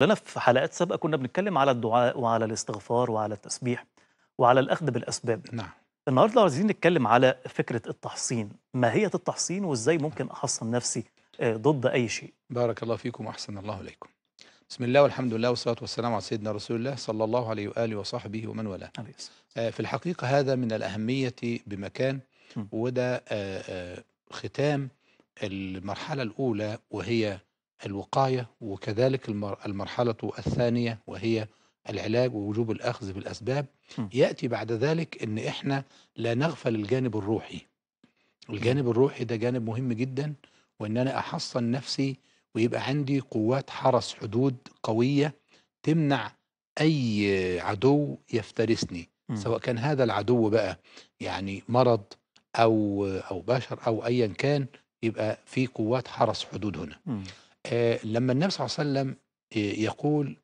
لنا في حلقات سابقه كنا بنتكلم على الدعاء وعلى الاستغفار وعلى التسبيح وعلى الاخذ بالاسباب نعم النهارده لو عايزين نتكلم على فكره التحصين ما هي التحصين وازاي ممكن احصن نفسي آه، ضد اي شيء بارك الله فيكم واحسن الله اليكم بسم الله والحمد لله والصلاه والسلام على سيدنا رسول الله صلى الله عليه واله وصحبه ومن والاه آه، في الحقيقه هذا من الاهميه بمكان وده آه، ختام المرحله الاولى وهي الوقاية وكذلك المرحلة الثانية وهي العلاج ووجوب الأخذ بالأسباب يأتي بعد ذلك أن إحنا لا نغفل الجانب الروحي الجانب الروحي ده جانب مهم جدا وأن أنا أحصن نفسي ويبقى عندي قوات حرس حدود قوية تمنع أي عدو يفترسني سواء كان هذا العدو بقى يعني مرض أو أو بشر أو أيا كان يبقى في قوات حرس حدود هنا آه، لما النبي صلى الله عليه وسلم آه، يقول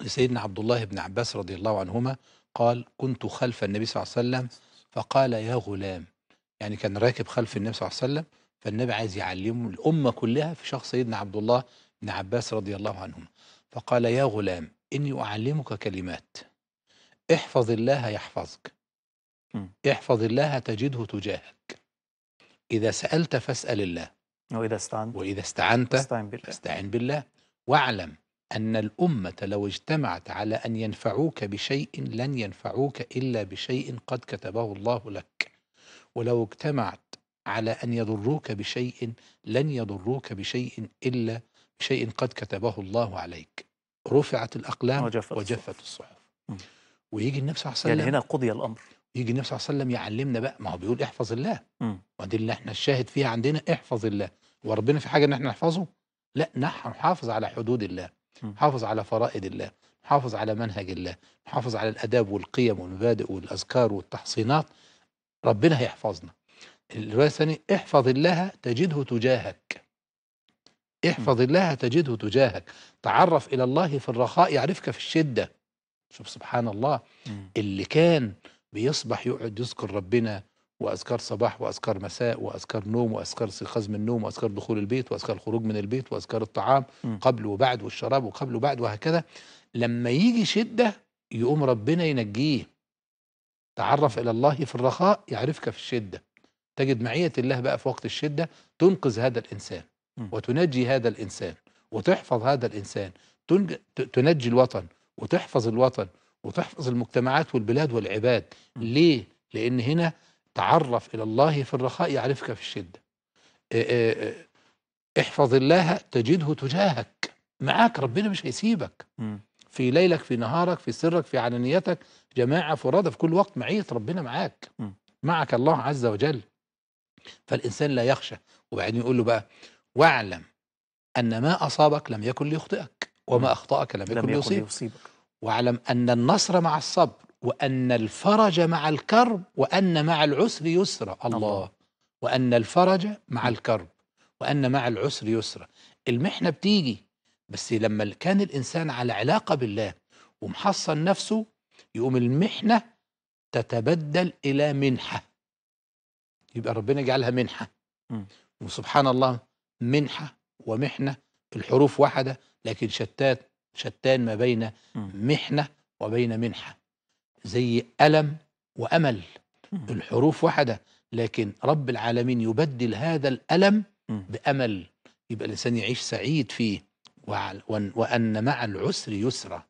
لسيدنا عبد الله بن عباس رضي الله عنهما قال كنت خلف النبي صلى الله عليه وسلم فقال يا غلام يعني كان راكب خلف النبي صلى الله عليه وسلم فالنبي عايز يعلمه الأمة كلها في شخص سيدنا عبد الله بن عباس رضي الله عنهما فقال يا غلام إني أعلمك كلمات احفظ الله يحفظك احفظ الله تجده تجاهك إذا سألت فاسأل الله وإذا استعنت وإذا استعنت استعن بالله, استعن بالله واعلم أن الأمة لو اجتمعت على أن ينفعوك بشيء لن ينفعوك إلا بشيء قد كتبه الله لك ولو اجتمعت على أن يضروك بشيء لن يضروك بشيء إلا بشيء قد كتبه الله عليك رفعت الأقلام وجفت, وجفت الصحف ويجي النبي صلى الله عليه يعني وسلم يعني هنا قضي الأمر يجي النبي صلى الله عليه وسلم يعلمنا بقى ما هو بيقول احفظ الله ودي اللي احنا الشاهد فيها عندنا احفظ الله وربنا في حاجه ان احنا نحفظه لا نحن نحافظ على حدود الله نحافظ على فرائض الله نحافظ على منهج الله نحافظ على الاداب والقيم والمبادئ والاذكار والتحصينات ربنا هيحفظنا الروايه الثانيه احفظ الله تجده تجاهك احفظ الله تجده تجاهك تعرف الى الله في الرخاء يعرفك في الشده شوف سبحان الله اللي كان بيصبح يقعد يذكر ربنا واذكار صباح واذكار مساء واذكار نوم واذكار استيقاظ من النوم واذكار دخول البيت واذكار الخروج من البيت واذكار الطعام م. قبل وبعد والشراب وقبل وبعد وهكذا لما يجي شده يقوم ربنا ينجيه تعرف الى الله في الرخاء يعرفك في الشده تجد معيه الله بقى في وقت الشده تنقذ هذا الانسان وتنجي هذا الانسان وتحفظ هذا الانسان تنجي الوطن وتحفظ الوطن وتحفظ المجتمعات والبلاد والعباد ليه لان هنا تعرف الى الله في الرخاء يعرفك في الشده احفظ الله تجده تجاهك معاك ربنا مش هيسيبك في ليلك في نهارك في سرك في علانيتك جماعة فرادى في كل وقت معية ربنا معاك معك الله عز وجل فالإنسان لا يخشى وبعدين يقول له بقى واعلم أن ما أصابك لم يكن ليخطئك وما أخطأك لم يكن, لم يكن ليصيبك واعلم أن النصر مع الصبر وأن الفرج مع الكرب وأن مع العسر يسرا الله. الله وأن الفرج مع الكرب وأن مع العسر يسرا المحنة بتيجي بس لما كان الإنسان على علاقة بالله ومحصن نفسه يقوم المحنة تتبدل إلى منحة يبقى ربنا يجعلها منحة م. وسبحان الله منحة ومحنة الحروف واحدة لكن شتات شتان ما بين محنة وبين منحة زي ألم وأمل الحروف واحدة لكن رب العالمين يبدل هذا الألم بأمل يبقى الإنسان يعيش سعيد فيه وأن مع العسر يسرا